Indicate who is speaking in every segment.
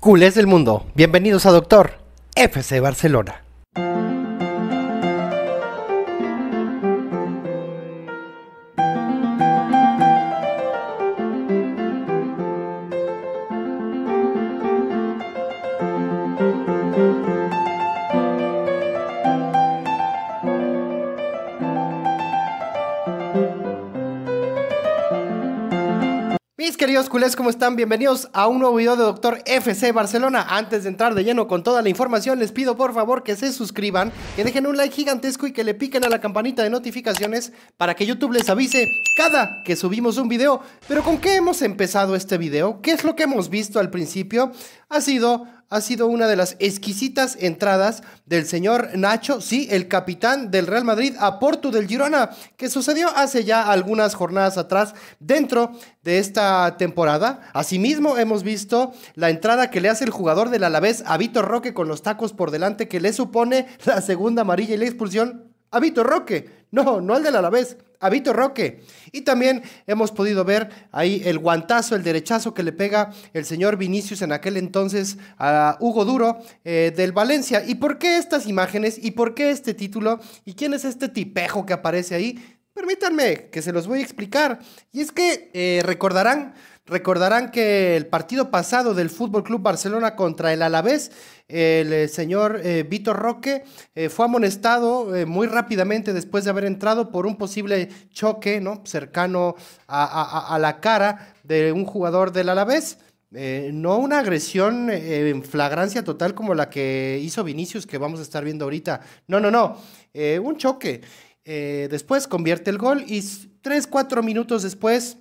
Speaker 1: Culés del mundo, bienvenidos a Doctor FC Barcelona. queridos culés, ¿cómo están? Bienvenidos a un nuevo video de Doctor FC Barcelona. Antes de entrar de lleno con toda la información, les pido por favor que se suscriban, que dejen un like gigantesco y que le piquen a la campanita de notificaciones para que YouTube les avise cada que subimos un video. Pero ¿con qué hemos empezado este video? ¿Qué es lo que hemos visto al principio? Ha sido ha sido una de las exquisitas entradas del señor Nacho, sí, el capitán del Real Madrid a Porto del Girona, que sucedió hace ya algunas jornadas atrás dentro de esta temporada. Asimismo, hemos visto la entrada que le hace el jugador del Alavés a Vitor Roque con los tacos por delante, que le supone la segunda amarilla y la expulsión ¡Habito Roque. No, no al del Alavés, a Habito Roque. Y también hemos podido ver ahí el guantazo, el derechazo que le pega el señor Vinicius en aquel entonces a Hugo Duro eh, del Valencia. ¿Y por qué estas imágenes? ¿Y por qué este título? ¿Y quién es este tipejo que aparece ahí? Permítanme que se los voy a explicar. Y es que eh, recordarán Recordarán que el partido pasado del Fútbol Club Barcelona contra el Alavés, el eh, señor eh, Vitor Roque eh, fue amonestado muy rápidamente después de haber entrado por un posible choque ¿no? cercano a, la cara de un jugador del Alavés. no una agresión en flagrancia total como la que hizo Vinicius, que vamos a estar viendo ahorita. No, no, no. un choque. después convierte el gol y tres, cuatro minutos después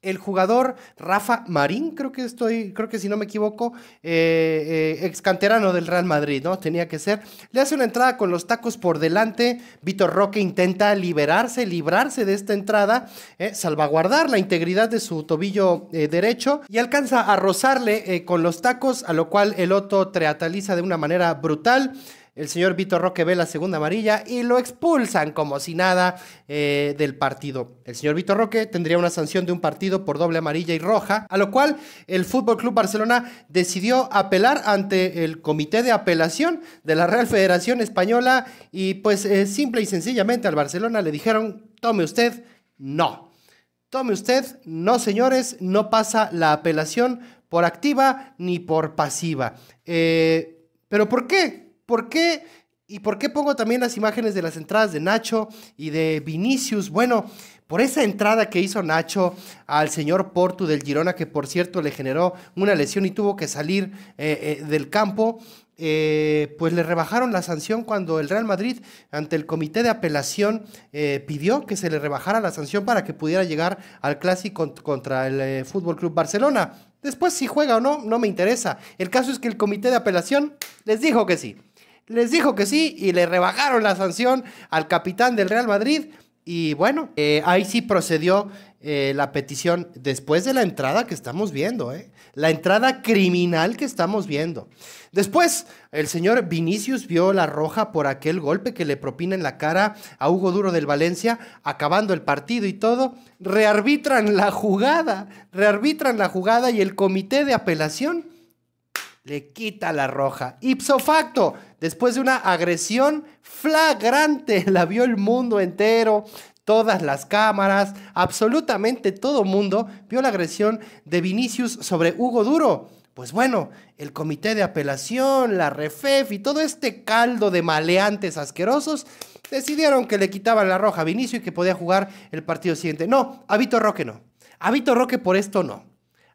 Speaker 1: el jugador Rafa Marín, creo que estoy, creo que si no me equivoco, eh, eh, ex canterano del Real Madrid, ¿no? Tenía que ser. Le hace una entrada con los tacos por delante. Vitor Roque intenta liberarse, librarse de esta entrada, eh, salvaguardar la integridad de su tobillo derecho y alcanza a rozarle con los tacos, a lo cual el otro treataliza de una manera brutal. El señor Vito Roque ve la segunda amarilla y lo expulsan como si nada eh, del partido. El señor Vito Roque tendría una sanción de un partido por doble amarilla y roja, a lo cual el Fútbol Club Barcelona decidió apelar ante el Comité de Apelación de la Real Federación Española y pues eh, simple y sencillamente al Barcelona le dijeron, tome usted, no. Tome usted, no señores, no pasa la apelación por activa ni por pasiva. Eh, ¿Pero por qué? ¿Por qué? ¿Y por qué pongo también las imágenes de las entradas de Nacho y de Vinicius? Bueno, por esa entrada que hizo Nacho al señor Portu del Girona, que por cierto le generó una lesión y tuvo que salir eh, eh, del campo, eh, pues le rebajaron la sanción cuando el Real Madrid ante el comité de apelación pidió que se le rebajara la sanción para que pudiera llegar al clásico contra el Fútbol Club Barcelona. Después si juega o no, no me interesa. El caso es que el comité de apelación les dijo que sí les dijo que sí y le rebajaron la sanción al capitán del Real Madrid. Y bueno, eh, ahí sí procedió eh, la petición después de la entrada que estamos viendo, eh. la entrada criminal que estamos viendo. Después, el señor Vinicius vio la roja por aquel golpe que le propina en la cara a Hugo Duro del Valencia, acabando el partido y todo. Rearbitran la jugada, rearbitran la jugada y el comité de apelación le quita la roja. Ipso facto, después de una agresión flagrante, la vio el mundo entero, todas las cámaras, absolutamente todo mundo vio la agresión de Vinicius sobre Hugo Duro. Pues bueno, el comité de apelación, la REFEF y todo este caldo de maleantes asquerosos decidieron que le quitaban la roja a Vinicius y que podía jugar el partido siguiente. No, a Roque no. A Roque por esto no.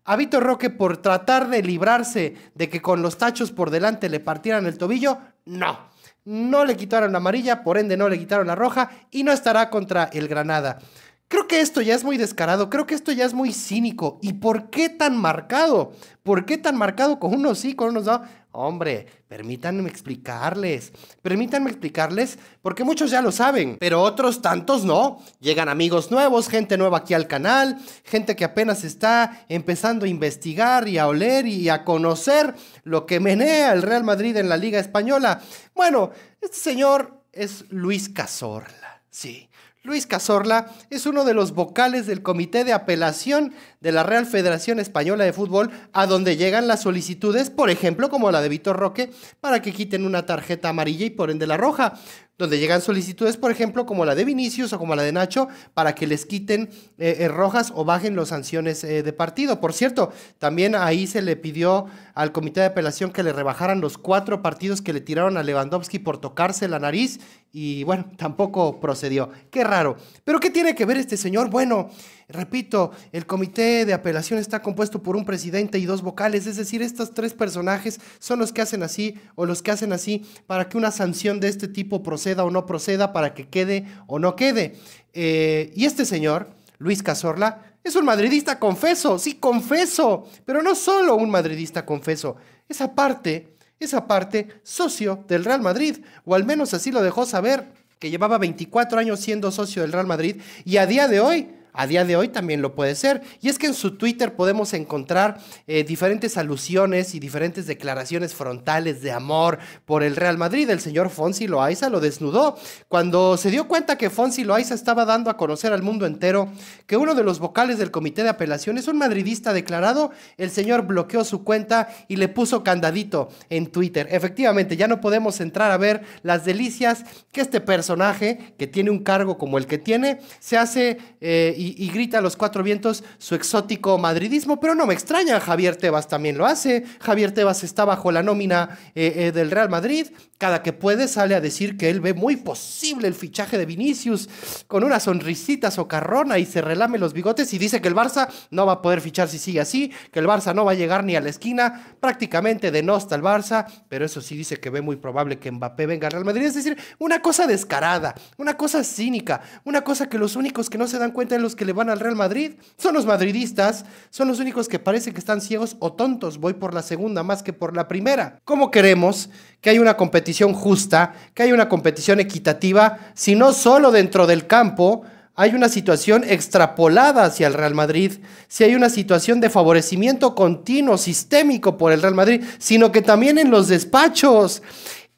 Speaker 1: A Roque por tratar de librarse de que con los tachos por delante le partieran el tobillo, no. No le quitaron la amarilla, por ende no le quitaron la roja y no estará contra el Granada. Creo que esto ya es muy descarado, creo que esto ya es muy cínico. ¿Y por qué tan marcado? ¿Por qué tan marcado con unos sí, con unos no? Hombre, permítanme explicarles, permítanme explicarles, porque muchos ya lo saben, pero otros tantos no. Llegan amigos nuevos, gente nueva aquí al canal, gente que apenas está empezando a investigar y a oler y a conocer lo que menea el Real Madrid en la Liga Española. Bueno, este señor es Luis Cazorla, sí. Luis Cazorla es uno de los vocales del Comité de Apelación de la Real Federación Española de Fútbol, a donde llegan las solicitudes, por ejemplo, como la de Vitor Roque, para que quiten una tarjeta amarilla y por ende la roja donde llegan solicitudes, por ejemplo, como la de Vinicius o como la de Nacho, para que les quiten eh, eh, rojas o bajen las sanciones eh, de partido. Por cierto, también ahí se le pidió al comité de apelación que le rebajaran los cuatro partidos que le tiraron a Lewandowski por tocarse la nariz y bueno, tampoco procedió. Qué raro. Pero ¿qué tiene que ver este señor? Bueno, repito, el comité de apelación está compuesto por un presidente y dos vocales, es decir, estos tres personajes son los que hacen así o los que hacen así para que una sanción de este tipo proceda proceda o no proceda, para que quede o no quede. Eh, y este señor, Luis Cazorla, es un madridista, confeso, sí, confeso, pero no solo un madridista, confeso, es aparte, es aparte socio del Real Madrid, o al menos así lo dejó saber, que llevaba 24 años siendo socio del Real Madrid y a día de hoy a día de hoy también lo puede ser. Y es que en su Twitter podemos encontrar eh, diferentes alusiones y diferentes declaraciones frontales de amor por el Real Madrid. El señor Fonsi Loaiza lo desnudó cuando se dio cuenta que Fonsi Loaiza estaba dando a conocer al mundo entero que uno de los vocales del comité de apelación es un madridista declarado. El señor bloqueó su cuenta y le puso candadito en Twitter. Efectivamente, ya no podemos entrar a ver las delicias que este personaje que tiene un cargo como el que tiene se hace. Eh, y, grita a los cuatro vientos su exótico madridismo, pero no me extraña, Javier Tebas también lo hace, Javier Tebas está bajo la nómina eh, eh, del Real Madrid, cada que puede sale a decir que él ve muy posible el fichaje de Vinicius con una sonrisita socarrona y se relame los bigotes y dice que el Barça no va a poder fichar si sigue así, que el Barça no va a llegar ni a la esquina, prácticamente denosta el Barça, pero eso sí dice que ve muy probable que Mbappé venga al Real Madrid, es decir, una cosa descarada, una cosa cínica, una cosa que los únicos que no se dan cuenta en los que le van al Real Madrid, son los madridistas, son los únicos que parece que están ciegos o tontos, voy por la segunda más que por la primera. ¿Cómo queremos que haya una competición justa, que haya una competición equitativa, si no solo dentro del campo, hay una situación extrapolada hacia el Real Madrid, si hay una situación de favorecimiento continuo, sistémico por el Real Madrid, sino que también en los despachos,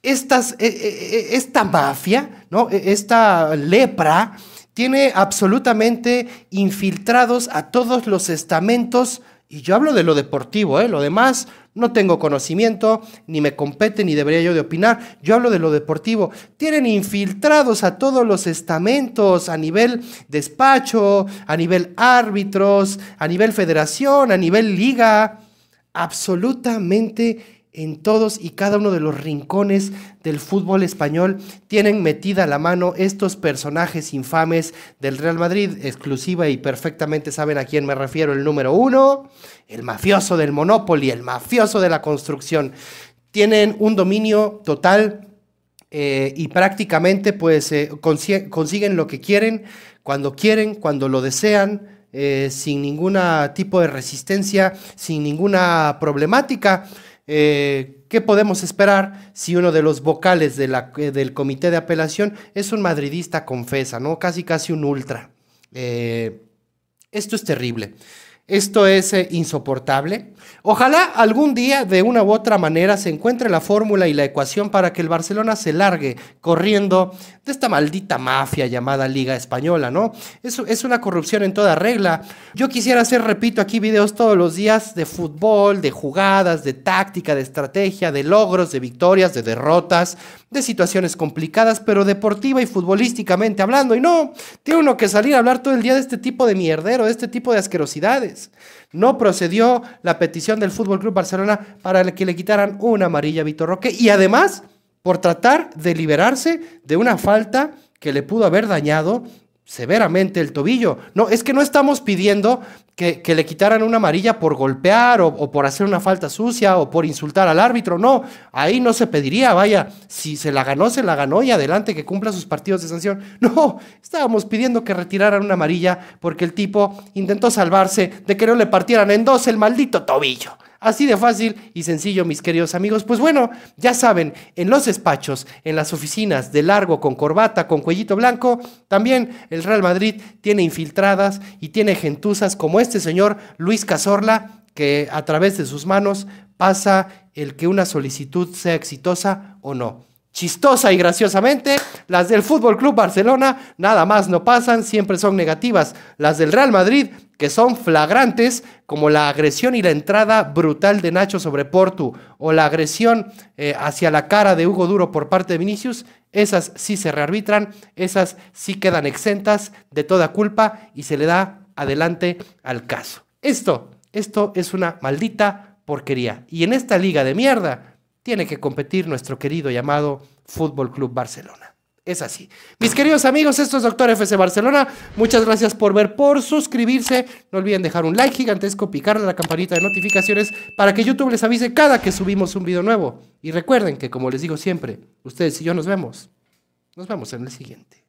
Speaker 1: Estas, e, e, e, esta mafia, ¿no? esta lepra tiene absolutamente infiltrados a todos los estamentos, y yo hablo de lo deportivo, ¿eh? lo demás no tengo conocimiento, ni me compete, ni debería yo de opinar, yo hablo de lo deportivo, tienen infiltrados a todos los estamentos a nivel despacho, a nivel árbitros, a nivel federación, a nivel liga, absolutamente en todos y cada uno de los rincones del fútbol español tienen metida la mano estos personajes infames del Real Madrid, exclusiva y perfectamente saben a quién me refiero, el número uno, el mafioso del Monopoly, el mafioso de la construcción. Tienen un dominio total eh, y prácticamente pues eh, consiguen lo que quieren, cuando quieren, cuando lo desean, eh, sin ningún tipo de resistencia, sin ninguna problemática. Eh, ¿Qué podemos esperar si uno de los vocales eh, del comité de apelación es un madridista confesa, ¿no? casi casi un ultra? Eh, esto es terrible. Esto es eh, insoportable. Ojalá algún día de una u otra manera se encuentre la fórmula y la ecuación para que el Barcelona se largue corriendo de esta maldita mafia llamada Liga Española, ¿no? Es, es una corrupción en toda regla. Yo quisiera hacer, repito, aquí videos todos los días de fútbol, de jugadas, de táctica, de estrategia, de logros, de victorias, de derrotas, de situaciones complicadas, pero deportiva y futbolísticamente hablando. Y no, tiene uno que salir a hablar todo el día de este tipo de mierdero, de este tipo de asquerosidades. No procedió la petición del Fútbol Club Barcelona para que le quitaran una amarilla a Vitor Roque y además por tratar de liberarse de una falta que le pudo haber dañado severamente el tobillo. No, es que no estamos pidiendo que, le quitaran una amarilla por golpear o, por hacer una falta sucia o por insultar al árbitro. No, ahí no se pediría, vaya, si se la ganó, se la ganó y adelante que cumpla sus partidos de sanción. No, estábamos pidiendo que retiraran una amarilla porque el tipo intentó salvarse de que no le partieran en dos el maldito tobillo. Así de fácil y sencillo, mis queridos amigos. Pues bueno, ya saben, en los despachos, en las oficinas de largo, con corbata, con cuellito blanco, también el Real Madrid tiene infiltradas y tiene gentuzas como este señor Luis Cazorla, que a través de sus manos pasa el que una solicitud sea exitosa o no. Chistosa y graciosamente, las del Fútbol Club Barcelona nada más no pasan, siempre son negativas. Las del Real Madrid, que son flagrantes, como la agresión y la entrada brutal de Nacho sobre Portu, o la agresión eh, hacia la cara de Hugo Duro por parte de Vinicius, esas sí se rearbitran, esas sí quedan exentas de toda culpa y se le da adelante al caso. Esto, esto es una maldita porquería. Y en esta liga de mierda, tiene que competir nuestro querido y amado Fútbol Club Barcelona. Es así. Mis queridos amigos, esto es Doctor FC Barcelona. Muchas gracias por ver, por suscribirse. No olviden dejar un like gigantesco, picarle a la campanita de notificaciones para que YouTube les avise cada que subimos un video nuevo. Y recuerden que, como les digo siempre, ustedes y yo nos vemos. Nos vemos en el siguiente.